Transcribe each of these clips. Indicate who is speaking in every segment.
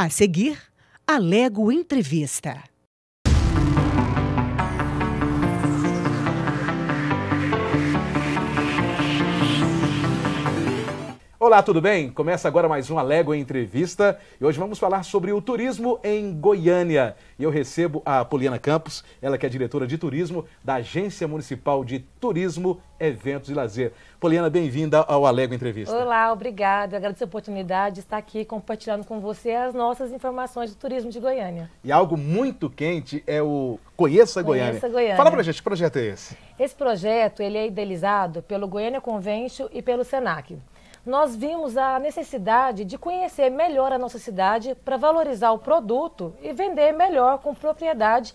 Speaker 1: A seguir, Alego Entrevista.
Speaker 2: Olá, tudo bem? Começa agora mais uma Lego Entrevista e hoje vamos falar sobre o turismo em Goiânia. E eu recebo a Poliana Campos, ela que é diretora de turismo da Agência Municipal de Turismo, Eventos e Lazer. Poliana, bem-vinda ao Alego Entrevista.
Speaker 1: Olá, obrigada. Agradeço a oportunidade de estar aqui compartilhando com você as nossas informações do turismo de Goiânia.
Speaker 2: E algo muito quente é o Conheça Goiânia. Conheça Goiânia. Fala pra gente, que projeto é esse?
Speaker 1: Esse projeto ele é idealizado pelo Goiânia Convention e pelo SENAC nós vimos a necessidade de conhecer melhor a nossa cidade para valorizar o produto e vender melhor com propriedade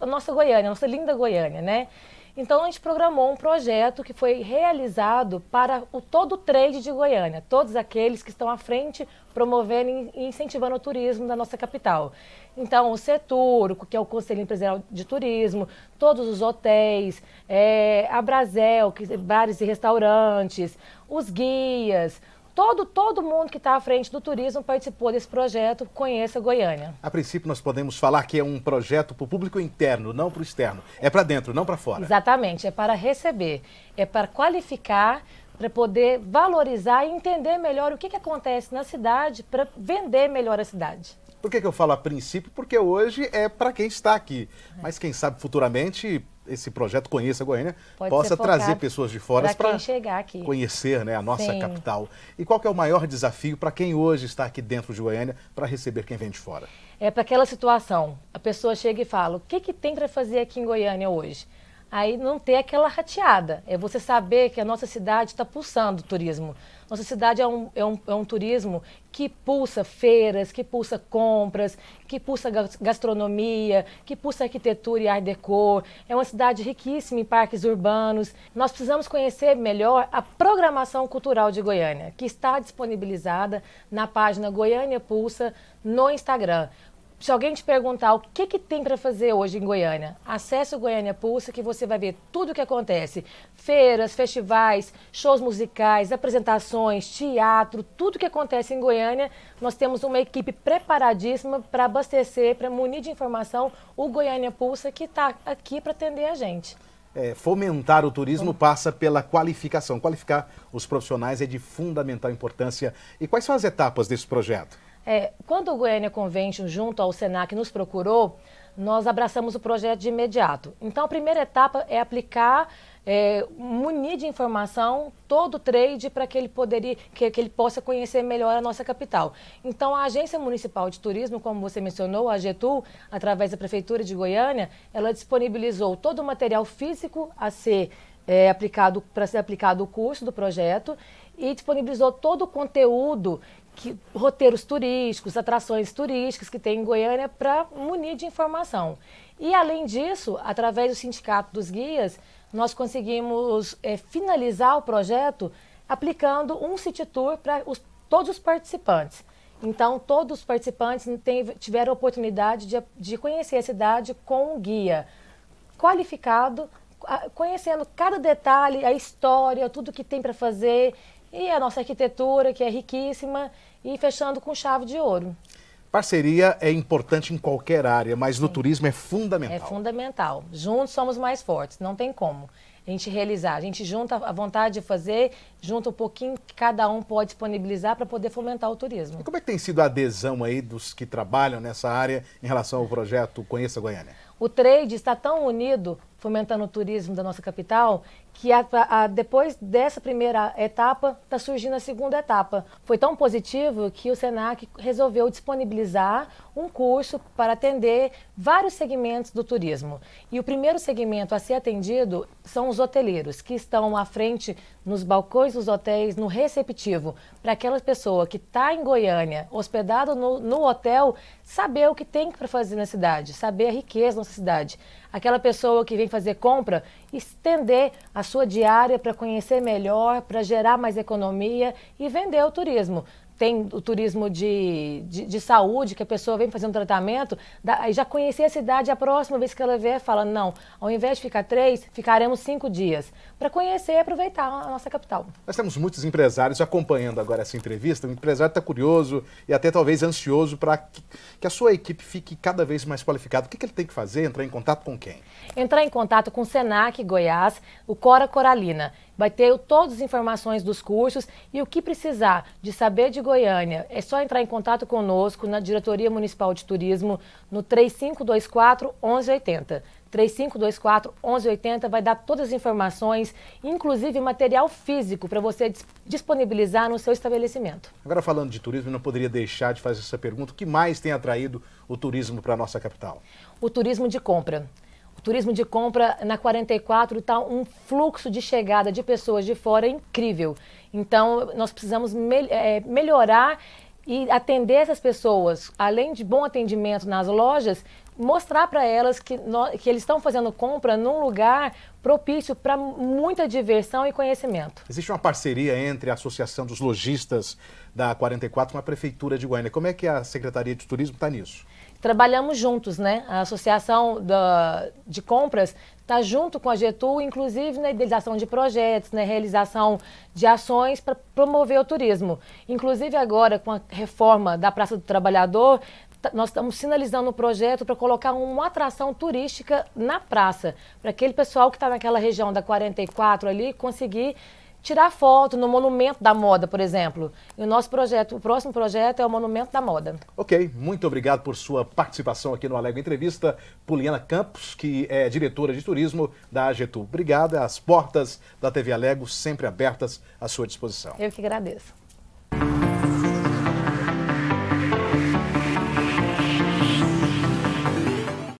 Speaker 1: a nossa Goiânia, a nossa linda Goiânia, né? Então a gente programou um projeto que foi realizado para o todo o trade de Goiânia, todos aqueles que estão à frente promovendo e incentivando o turismo da nossa capital. Então o Setur, que é o Conselho Empresarial de Turismo, todos os hotéis, é, a Brasel, que, bares e restaurantes, os guias, todo, todo mundo que está à frente do turismo participou desse projeto Conheça Goiânia.
Speaker 2: A princípio, nós podemos falar que é um projeto para o público interno, não para o externo. É para dentro, não para fora.
Speaker 1: Exatamente, é para receber, é para qualificar, para poder valorizar e entender melhor o que, que acontece na cidade, para vender melhor a cidade.
Speaker 2: Por que, que eu falo a princípio? Porque hoje é para quem está aqui. É. Mas quem sabe futuramente esse projeto Conheça Goiânia Pode possa trazer pessoas de fora para conhecer né, a nossa Sim. capital. E qual é o maior desafio para quem hoje está aqui dentro de Goiânia para receber quem vem de fora?
Speaker 1: É para aquela situação, a pessoa chega e fala, o que, que tem para fazer aqui em Goiânia hoje? aí não ter aquela rateada. É você saber que a nossa cidade está pulsando turismo. Nossa cidade é um, é, um, é um turismo que pulsa feiras, que pulsa compras, que pulsa gastronomia, que pulsa arquitetura e art deco. É uma cidade riquíssima em parques urbanos. Nós precisamos conhecer melhor a programação cultural de Goiânia, que está disponibilizada na página Goiânia Pulsa no Instagram se alguém te perguntar o que, que tem para fazer hoje em Goiânia, acesse o Goiânia Pulsa que você vai ver tudo o que acontece. Feiras, festivais, shows musicais, apresentações, teatro, tudo o que acontece em Goiânia. Nós temos uma equipe preparadíssima para abastecer, para munir de informação o Goiânia Pulsa que está aqui para atender a gente.
Speaker 2: É, fomentar o turismo passa pela qualificação. Qualificar os profissionais é de fundamental importância. E quais são as etapas desse projeto?
Speaker 1: É, quando o Goiânia Convention, junto ao SENAC, nos procurou, nós abraçamos o projeto de imediato. Então, a primeira etapa é aplicar, é, munir de informação todo o trade para que ele poderia, que, que ele possa conhecer melhor a nossa capital. Então, a Agência Municipal de Turismo, como você mencionou, a Getul, através da Prefeitura de Goiânia, ela disponibilizou todo o material físico a ser é, aplicado para ser aplicado o curso do projeto e disponibilizou todo o conteúdo que, roteiros turísticos, atrações turísticas que tem em Goiânia para munir de informação. E, além disso, através do Sindicato dos Guias, nós conseguimos é, finalizar o projeto aplicando um City Tour para todos os participantes. Então, todos os participantes tem, tiveram a oportunidade de, de conhecer a cidade com um guia qualificado conhecendo cada detalhe, a história, tudo que tem para fazer e a nossa arquitetura, que é riquíssima, e fechando com chave de ouro.
Speaker 2: Parceria é importante em qualquer área, mas no Sim. turismo é fundamental. É
Speaker 1: fundamental. Juntos somos mais fortes, não tem como a gente realizar. A gente junta a vontade de fazer, junta um pouquinho que cada um pode disponibilizar para poder fomentar o turismo.
Speaker 2: E como é que tem sido a adesão aí dos que trabalham nessa área em relação ao projeto Conheça Goiânia?
Speaker 1: O trade está tão unido, fomentando o turismo da nossa capital, que a, a, depois dessa primeira etapa está surgindo a segunda etapa. Foi tão positivo que o Senac resolveu disponibilizar um curso para atender vários segmentos do turismo. E o primeiro segmento a ser atendido são os hoteleiros, que estão à frente nos balcões dos hotéis, no receptivo, para aquela pessoa que está em Goiânia, hospedado no, no hotel, saber o que tem para fazer na cidade, saber a riqueza nossa cidade. Aquela pessoa que vem fazer compra, estender a sua diária para conhecer melhor, para gerar mais economia e vender o turismo tem o turismo de, de, de, saúde, que a pessoa vem fazer um tratamento, e já conhecer a cidade, a próxima vez que ela vier, fala, não, ao invés de ficar três, ficaremos cinco dias, para conhecer e aproveitar a nossa capital.
Speaker 2: Nós temos muitos empresários acompanhando agora essa entrevista, o empresário está curioso e até talvez ansioso para que, que, a sua equipe fique cada vez mais qualificada. O que, que ele tem que fazer? Entrar em contato com quem?
Speaker 1: Entrar em contato com o Senac Goiás, o Cora Coralina vai ter todas as informações dos cursos e o que precisar de saber de Goiânia é só entrar em contato conosco na Diretoria Municipal de Turismo no 3524 1180. 3524 1180 vai dar todas as informações, inclusive material físico para você disponibilizar no seu estabelecimento.
Speaker 2: Agora falando de turismo, não poderia deixar de fazer essa pergunta: o que mais tem atraído o turismo para a nossa capital?
Speaker 1: O turismo de compra. O turismo de compra na 44 está um fluxo de chegada de pessoas de fora incrível. Então, nós precisamos é, melhorar e atender essas pessoas, além de bom atendimento nas lojas, mostrar para elas que, que eles estão fazendo compra num lugar propício para muita diversão e conhecimento.
Speaker 2: Existe uma parceria entre a Associação dos Lojistas da 44 com a Prefeitura de Goiânia. Como é que a Secretaria de Turismo está nisso?
Speaker 1: Trabalhamos juntos, né? A Associação da, de Compras está junto com a Getú inclusive na idealização de projetos, na realização de ações para promover o turismo. Inclusive agora, com a reforma da Praça do Trabalhador, Tá, nós estamos sinalizando o projeto para colocar uma atração turística na praça, para aquele pessoal que está naquela região da 44 ali conseguir tirar foto no Monumento da Moda, por exemplo. E o nosso projeto, o próximo projeto é o Monumento da Moda.
Speaker 2: Ok, muito obrigado por sua participação aqui no Alegre Entrevista, Poliana Campos, que é diretora de turismo da AGETU. Obrigada, é as portas da TV Alego sempre abertas à sua disposição.
Speaker 1: Eu que agradeço.